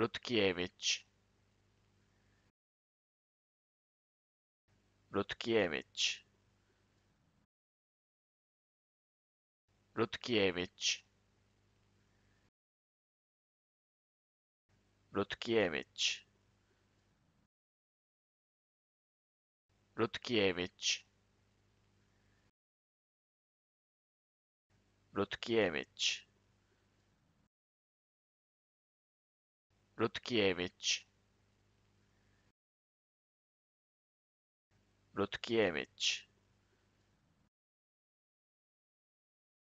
Lutkiewicz Lutkiewicz Lutkiewicz Lutkiewicz Lutkiewicz Lutkiewicz Rutkiewicz Rutkiewicz